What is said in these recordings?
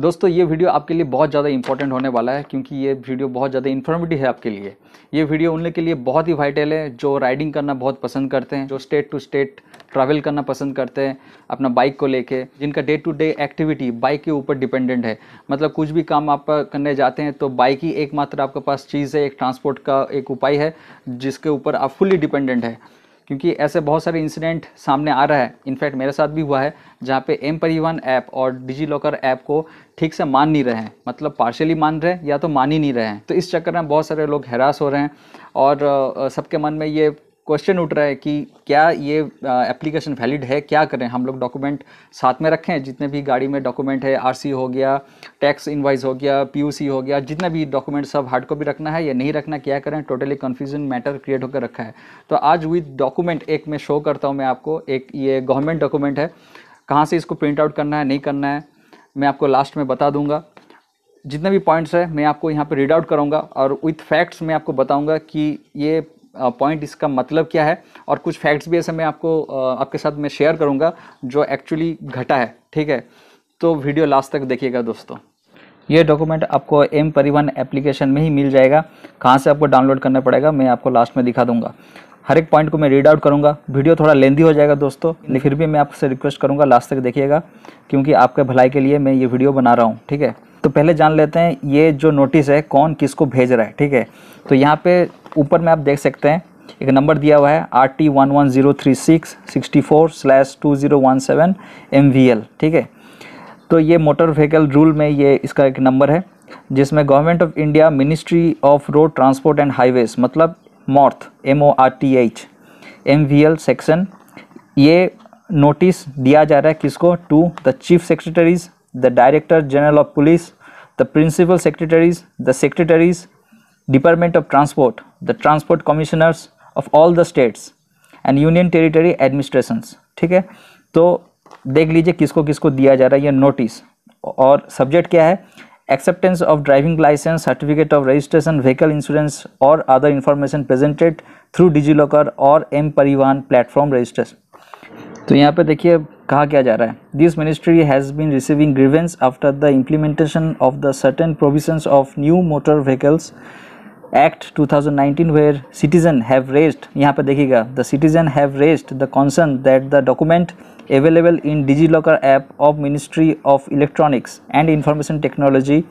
दोस्तों ये वीडियो आपके लिए बहुत ज़्यादा इंपॉर्टेंट होने वाला है क्योंकि ये वीडियो बहुत ज़्यादा इन्फॉर्मेटिव है आपके लिए ये वीडियो उन के लिए बहुत ही वाइटल है जो राइडिंग करना बहुत पसंद करते हैं जो स्टेट टू स्टेट ट्रैवल करना पसंद करते हैं अपना बाइक को लेके जिनका day to day activity bike के ऊपर डिपेंडेंट है मतलब कुछ भी काम आप करने जाते हैं तो बाइक ही एकमात्र आपके पास चीज़ है एक ट्रांसपोर्ट का एक उपाय है जिसके ऊपर आप फुली डिपेंडेंट है क्योंकि ऐसे बहुत सारे इंसिडेंट सामने आ रहा है इनफैक्ट मेरे साथ भी हुआ है जहाँ पे एम परिवहन ऐप और डिजी लॉकर ऐप को ठीक से मान नहीं रहे हैं मतलब पार्शली मान रहे हैं या तो मान ही नहीं रहे हैं तो इस चक्कर में बहुत सारे लोग हैरास हो रहे हैं और सबके मन में ये क्वेश्चन उठ रहा है कि क्या ये एप्लीकेशन वैलिड है क्या करें हम लोग डॉक्यूमेंट साथ में रखें जितने भी गाड़ी में डॉक्यूमेंट है आरसी हो गया टैक्स इनवाइस हो गया पीयूसी हो गया जितने भी डॉक्यूमेंट सब हार्ड कॉपी रखना है या नहीं रखना क्या करें टोटली कन्फ्यूजन मैटर क्रिएट होकर रखा है तो आज विद डॉक्यूमेंट एक मैं शो करता हूँ मैं आपको एक ये गवर्नमेंट डॉक्यूमेंट है कहाँ से इसको प्रिंट आउट करना है नहीं करना है मैं आपको लास्ट में बता दूंगा जितने भी पॉइंट्स हैं मैं आपको यहाँ पर रीड आउट करूँगा और विथ फैक्ट्स मैं आपको बताऊँगा कि ये पॉइंट इसका मतलब क्या है और कुछ फैक्ट्स भी ऐसे मैं आपको आपके साथ मैं शेयर करूँगा जो एक्चुअली घटा है ठीक है तो वीडियो लास्ट तक देखिएगा दोस्तों ये डॉक्यूमेंट आपको एम परिवहन एप्लीकेशन में ही मिल जाएगा कहाँ से आपको डाउनलोड करना पड़ेगा मैं आपको लास्ट में दिखा दूंगा हर एक पॉइंट को मैं रीड आउट करूंगा वीडियो थोड़ा लेंदी हो जाएगा दोस्तों लेकिन फिर भी मैं आपसे रिक्वेस्ट करूंगा लास्ट तक देखिएगा क्योंकि आपके भलाई के लिए मैं ये वीडियो बना रहा हूँ ठीक है तो पहले जान लेते हैं ये जो नोटिस है कौन किसको भेज रहा है ठीक है तो यहाँ पे ऊपर में आप देख सकते हैं एक नंबर दिया हुआ है R T one one zero three six sixty four slash two zero one seven M V L ठीक है तो ये मोटर व्हीकल रूल में ये इसका एक नंबर है जिसमें government of India ministry of road transport and highways मतलब MoRTH M O R T H M V L section ये नोटिस दिया जा रहा है किसको to the chief secretaries the Director General of Police, the Principal Secretaries, the Secretaries, Department of Transport, the Transport Commissioners of all the states and union territory administrations ठीक है तो देख लीजिए किसको किसको दिया जा रहा है ये नोटिस और सब्जेक्ट क्या है acceptance of driving licence certificate of registration vehicle insurance और other information presented through digi locker और एम परिवहन प्लेटफॉर्म रजिस्ट्रेशन तो यहाँ पे देखिए कहा क्या जा रहा है this ministry has been receiving grievance after the implementation of the certain provisions of new motor vehicles act 2019 where citizen have raised यहाँ पे देखिएगा the citizen have raised the concern that the document available in digi locker app of ministry of electronics and information technology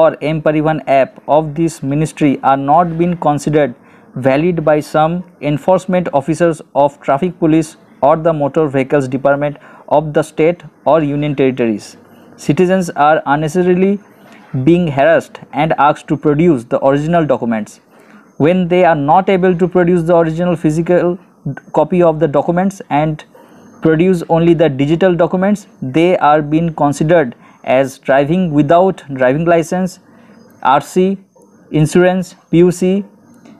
और M Parivahan app of this ministry are not been considered valid by some enforcement officers of traffic police or the motor vehicles department of the state or union territories. Citizens are unnecessarily being harassed and asked to produce the original documents. When they are not able to produce the original physical copy of the documents and produce only the digital documents, they are being considered as driving without driving license, RC, insurance, PUC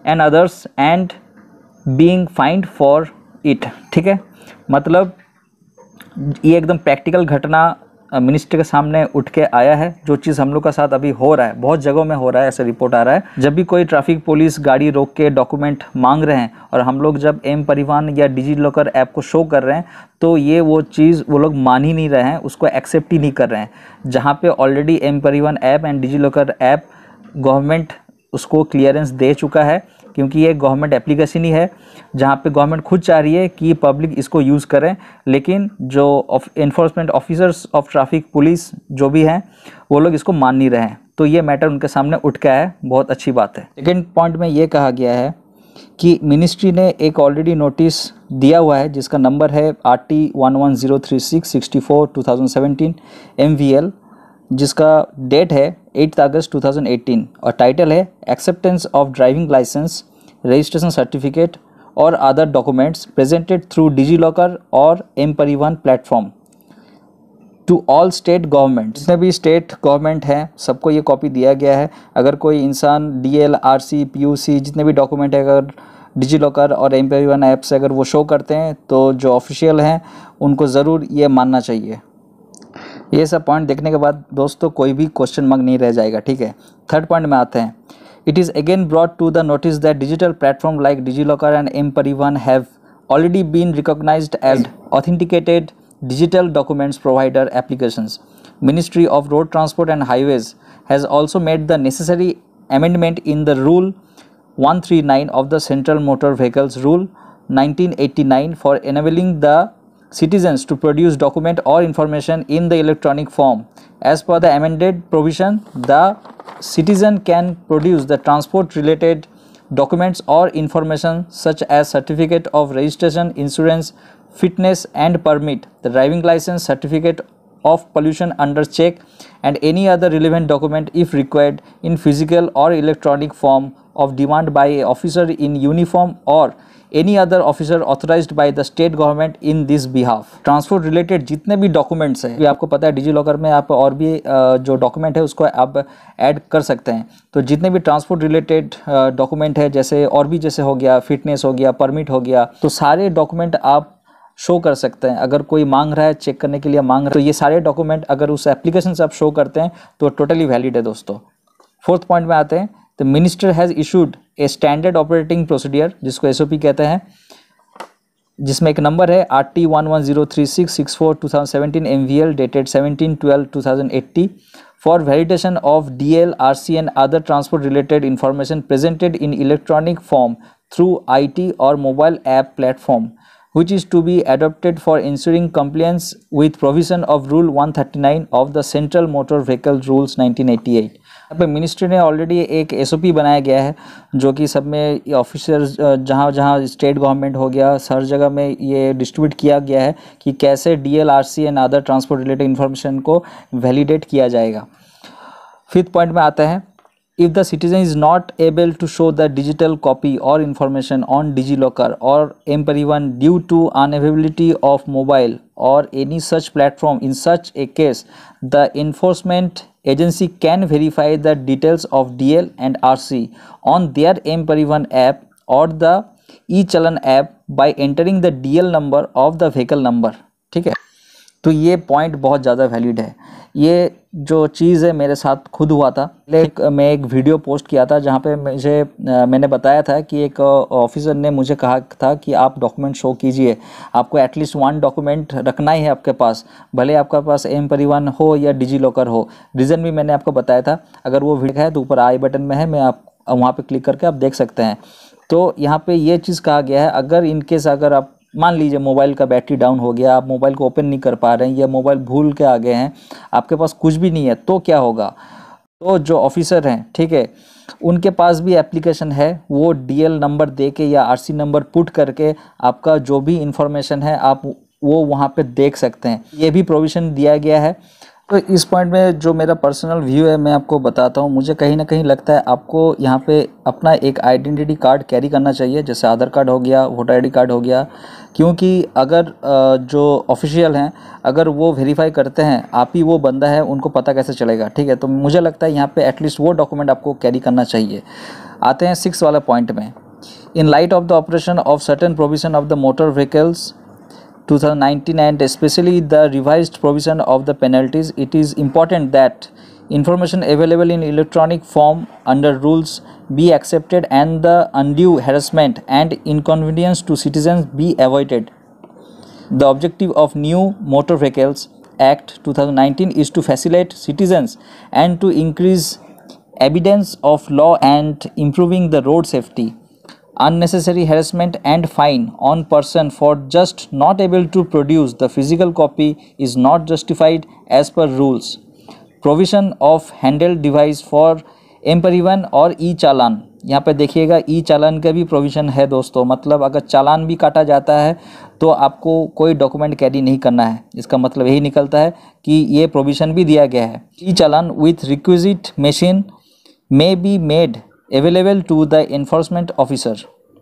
and others and being fined for it. ठीक है मतलब ये एकदम practical घटना minister के सामने उठ के आया है जो चीज़ हम लोग का साथ अभी हो रहा है बहुत जगहों में हो रहा है ऐसा रिपोर्ट आ रहा है जब भी कोई ट्रैफिक पुलिस गाड़ी रोक के डॉक्यूमेंट मांग रहे हैं और हम लोग जब एम परिवहन या डिजी लॉकर ऐप को शो कर रहे हैं तो ये वो चीज़ वो लोग मान ही नहीं रहे हैं उसको एक्सेप्ट ही नहीं कर रहे हैं जहाँ पर already M Parivahan app and digi locker app government उसको क्लियरेंस दे चुका है क्योंकि ये गवर्नमेंट एप्लीकेशन ही है जहाँ पे गवर्नमेंट खुद चाह रही है कि पब्लिक इसको यूज़ करें लेकिन जो enforcement officers of traffic police जो भी हैं वो लोग इसको मान नहीं रहे हैं तो ये मैटर उनके सामने उठ गया है बहुत अच्छी बात है सेकेंड पॉइंट में ये कहा गया है कि मिनिस्ट्री ने एक ऑलरेडी नोटिस दिया हुआ है जिसका नंबर है R T one one zero three six sixty four two thousand seventeen M V L जिसका डेट है एट अगस्त 2018 और टाइटल है acceptance of driving licence registration certificate और other documents presented through digi locker और M Parivahan platform to all state government जितने भी state government हैं सबको ये कॉपी दिया गया है अगर कोई इंसान D L R C P U C जितने भी डॉक्यूमेंट है अगर डिजी लॉकर और एम पी वन ऐप से अगर वो शो करते हैं तो जो ऑफिशियल हैं उनको ज़रूर ये मानना चाहिए ये सब पॉइंट देखने के बाद दोस्तों कोई भी क्वेश्चन मार्ग नहीं रह जाएगा ठीक है थर्ड पॉइंट में आते हैं it is again brought to the notice that digital platform like digi locker and M Parivahan have already been recognise as authenticated digital documents provider application ministry of road transport and highways has also made the necessary amendment in the rule one three nine of the central motor vehicles rule nineteen Rule nine for enabling the citizens to produce document or information in the electronic form. As per the amended provision, the citizen can produce the transport related documents or information such as certificate of registration, insurance, fitness and permit, the driving license, certificate of pollution under check and any other relevant document if required in physical or electronic form of demand by a officer in uniform or any other officer authorise by the state government in this behalf transport related जितने भी documents हैं आपको पता है digi locker में आप और भी जो डॉक्यूमेंट है उसको आप ऐड कर सकते हैं तो जितने भी ट्रांसपोर्ट रिलेटेड डॉक्यूमेंट है जैसे और भी जैसे हो गया फिटनेस हो गया परमिट हो गया तो सारे डॉक्यूमेंट आप शो कर सकते हैं अगर कोई मांग रहा है चेक करने के लिए मांग रहा है तो ये सारे डॉक्यूमेंट अगर उस एप्लीकेशन से आप शो करते हैं तो टोटली वैलिड है दोस्तों फोर्थ पॉइंट में आते हैं the minister has issued a standard operating procedure जिसको एस कहते हैं जिसमें एक नंबर है R T one one zero three six six four two thousand seventeen M V L dated seventeen twelve two thousand eighty for validation of D L R C and other transport related information presented in electronic form app platform which is to be adopted for ensuring be with provision of rule one thirty nine of the central motor vehicle rules nineteen eighty eight पे ministry ने already एक SOP बनाया गया है जो कि सब में ऑफिसर्स जहाँ जहाँ स्टेट गवर्नमेंट हो गया हर जगह में ये डिस्ट्रीब्यूट किया गया है कि कैसे D L R C and other transport related information को वैलिडेट किया जाएगा फिफ्थ पॉइंट में आता है if the citizen is not able to show the digital copy or information on DigiLocker or MPerivan due to unavailability of mobile or any such platform in such a case the enforcement agency can verify the details of DL and RC on their M Parivahan app or the e-chalan app by entering the DL number of the vehicle number ठीक है तो ये point बहुत ज़्यादा valid है ये जो चीज़ है मेरे साथ खुद हुआ था पहले मैं एक वीडियो पोस्ट किया था जहाँ पे मुझे मैंने बताया था कि एक ऑफिसर ने मुझे कहा था कि आप डॉक्यूमेंट शो कीजिए आपको एटलीस्ट वन डॉक्यूमेंट रखना ही है आपके पास भले आपके पास एम परिवहन हो या डिजी लॉकर हो रीज़न भी मैंने आपको बताया था अगर वो वीडियो है तो ऊपर आई बटन में है मैं आप वहाँ पर क्लिक करके आप देख सकते हैं तो यहाँ पे ये चीज़ कहा गया है अगर इनकेस अगर आप मान लीजिए मोबाइल का बैटरी डाउन हो गया आप मोबाइल को ओपन नहीं कर पा रहे हैं या मोबाइल भूल के आ गए हैं आपके पास कुछ भी नहीं है तो क्या होगा तो जो ऑफिसर हैं ठीक है उनके पास भी एप्लीकेशन है वो डीएल नंबर दे के या आरसी नंबर पुट करके आपका जो भी इंफॉर्मेशन है आप वो वहाँ पे देख सकते हैं ये भी प्रोविज़न दिया गया है तो इस पॉइंट में जो मेरा पर्सनल व्यू है मैं आपको बताता हूँ मुझे कहीं ना कहीं लगता है आपको यहाँ पे अपना एक आइडेंटिटी कार्ड कैरी करना चाहिए जैसे आधार कार्ड हो गया वोटर आईडी कार्ड हो गया क्योंकि अगर जो ऑफिशियल हैं अगर वो वेरीफाई करते हैं आप ही वो बंदा है उनको पता कैसे चलेगा ठीक है तो मुझे लगता है यहाँ पर एटलीस्ट वो डॉक्यूमेंट आपको कैरी करना चाहिए आते हैं सिक्स वाला पॉइंट में in light of the operation of certain provision of the motor vehicles 2019 and especially the revised provision of the penalties, it is important that information available in electronic form under rules be accepted and the undue harassment and inconvenience to citizens be avoided. The objective of new Motor Vehicles Act 2019 is to facilitate citizens and to increase evidence of law and improving the road safety. unnecessary harassment and fine on person for just not able to produce the physical copy is not justified as per rules provision of handheld device for M Parivahan और ई चालान यहाँ पे देखिएगा ई चालान का भी provision है दोस्तों मतलब अगर चालान भी काटा जाता है तो आपको कोई डॉक्यूमेंट कैरी नहीं करना है इसका मतलब यही निकलता है कि ये प्रोविज़न भी दिया गया है e challan with requisite machine may be made available to the enforcement officer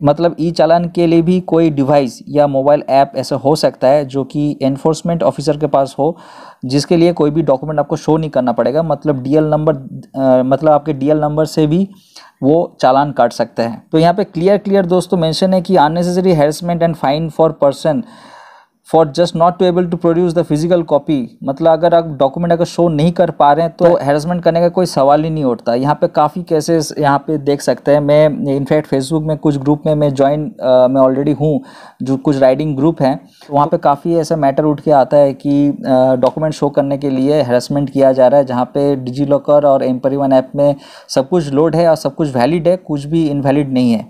मतलब ई चालान के लिए भी कोई डिवाइस या मोबाइल ऐप ऐसा हो सकता है जो कि एनफोर्समेंट ऑफिसर के पास हो जिसके लिए कोई भी डॉक्यूमेंट आपको शो नहीं करना पड़ेगा मतलब डीएल नंबर मतलब आपके डीएल नंबर से भी वो चालान काट सकते हैं तो यहाँ पे क्लियर क्लियर दोस्तों मेंशन है कि unnecessary harassment and fine for person for just not to able to produce the physical copy मतलब अगर आप डॉक्यूमेंट अगर शो नहीं कर पा रहे हैं तो हेरसमेंट करने का कोई सवाल ही नहीं उठता यहाँ पे काफ़ी केसेस यहाँ पे देख सकते हैं मैं इनफैक्ट फेसबुक में कुछ ग्रुप में मैं ज्वाइन मैं ऑलरेडी हूँ जो कुछ राइडिंग ग्रुप हैं वहाँ पे काफ़ी ऐसा मैटर उठ के आता है कि डॉक्यूमेंट शो करने के लिए हेरसमेंट किया जा रहा है जहाँ पे डिजी लॉकर और एम वन ऐप में सब कुछ लोड है और सब कुछ वैलिड है कुछ भी इनवैलिड नहीं है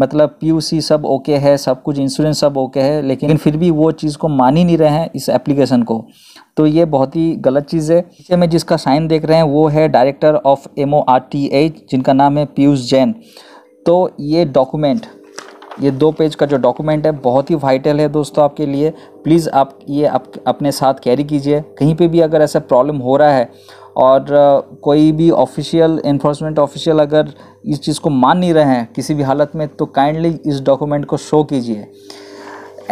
मतलब पीयूसी सब ओके है सब कुछ इंश्योरेंस सब ओके है लेकिन फिर भी वो चीज़ को मान ही नहीं रहे हैं इस एप्लीकेशन को तो ये बहुत ही गलत चीज़ है पीछे में जिसका साइन देख रहे हैं वो है director of M O R T H जिनका नाम है पीयूष जैन तो ये डॉक्यूमेंट ये दो पेज का जो डॉक्यूमेंट है बहुत ही वाइटल है दोस्तों आपके लिए प्लीज़ आप ये आप अपने साथ कैरी कीजिए कहीं पे भी अगर ऐसा प्रॉब्लम हो रहा है और कोई भी ऑफिशियल इन्फोर्समेंट ऑफिशियल अगर इस चीज़ को मान नहीं रहे हैं किसी भी हालत में तो काइंडली इस डॉक्यूमेंट को शो कीजिए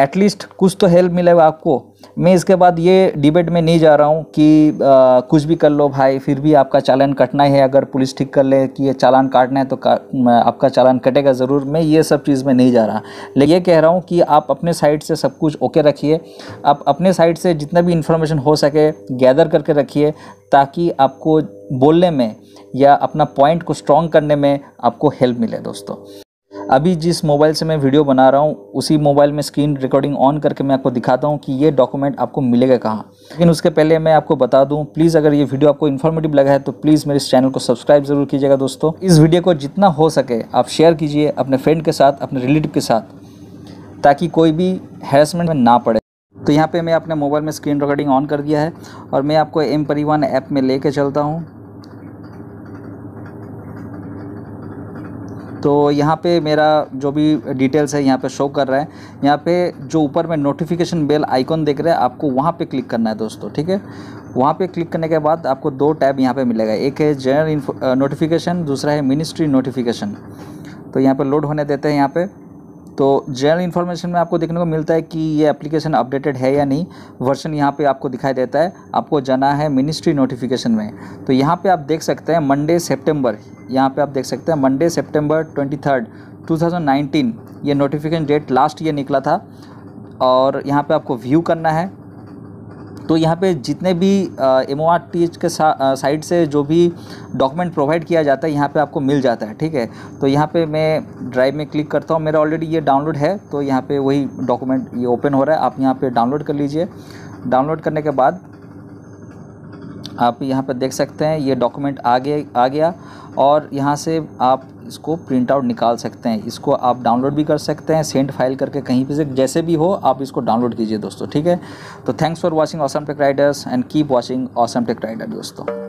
एटलीस्ट कुछ तो हेल्प मिलेगा आपको मैं इसके बाद ये डिबेट में नहीं जा रहा हूँ कि आ, कुछ भी कर लो भाई फिर भी आपका चालान कटना है अगर पुलिस ठीक कर ले कि ये चालान काटना है तो का, आपका चालान कटेगा ज़रूर मैं ये सब चीज़ में नहीं जा रहा लेकिन ये कह रहा हूँ कि आप अपने साइड से सब कुछ ओके रखिए आप अपने साइड से जितना भी इन्फॉर्मेशन हो सके गैदर करके रखिए ताकि आपको बोलने में या अपना पॉइंट को स्ट्रॉन्ग करने में आपको हेल्प मिले दोस्तों अभी जिस मोबाइल से मैं वीडियो बना रहा हूँ उसी मोबाइल में स्क्रीन रिकॉर्डिंग ऑन करके मैं आपको दिखाता हूँ कि ये डॉक्यूमेंट आपको मिलेगा कहाँ लेकिन उसके पहले मैं आपको बता दूँ प्लीज़ अगर ये वीडियो आपको इन्फॉर्मेटिव लगा है तो प्लीज़ मेरे इस चैनल को सब्सक्राइब ज़रूर कीजिएगा दोस्तों इस वीडियो को जितना हो सके आप शेयर कीजिए अपने फ्रेंड के साथ अपने रिलेटिव के साथ ताकि कोई भी हैरसमेंट में ना पड़े तो यहाँ पे मैं अपने मोबाइल में स्क्रीन रिकॉर्डिंग ऑन कर दिया है और मैं आपको एम परिवहन ऐप में लेके चलता हूँ तो यहाँ पे मेरा जो भी डिटेल्स है यहाँ पे शो कर रहा है यहाँ पे जो ऊपर में नोटिफिकेशन बेल आइकॉन देख रहे हैं आपको वहाँ पे क्लिक करना है दोस्तों ठीक है वहाँ पे क्लिक करने के बाद आपको दो टैब यहाँ पे मिलेगा एक है जनरल नोटिफिकेशन दूसरा है मिनिस्ट्री नोटिफिकेशन तो यहाँ पे लोड होने देते हैं यहाँ पर तो जनरल इन्फॉर्मेशन में आपको देखने को मिलता है कि ये एप्लीकेशन अपडेटेड है या नहीं वर्जन यहाँ पे आपको दिखाई देता है आपको जाना है मिनिस्ट्री नोटिफिकेशन में तो यहाँ पे आप देख सकते हैं मंडे सितंबर यहाँ पे आप देख सकते हैं मंडे सितंबर 23 2019 ये नोटिफिकेशन डेट लास्ट ईयर निकला था और यहाँ पर आपको व्यू करना है तो यहाँ पे जितने भी एम ओ के साइड से जो भी डॉक्यूमेंट प्रोवाइड किया जाता है यहाँ पे आपको मिल जाता है ठीक है तो यहाँ पे मैं ड्राइव में क्लिक करता हूँ मेरा ऑलरेडी ये डाउनलोड है तो यहाँ पे वही डॉक्यूमेंट ये ओपन हो रहा है आप यहाँ पे डाउनलोड कर लीजिए डाउनलोड करने के बाद आप यहाँ पर देख सकते हैं ये डॉक्यूमेंट आ गया आ गया और यहाँ से आप इसको प्रिंट आउट निकाल सकते हैं इसको आप डाउनलोड भी कर सकते हैं सेंड फाइल करके कहीं भी से जैसे भी हो आप इसको डाउनलोड कीजिए दोस्तों ठीक है तो thanks for watching awesome tech riders and keep watching awesome tech rider दोस्तों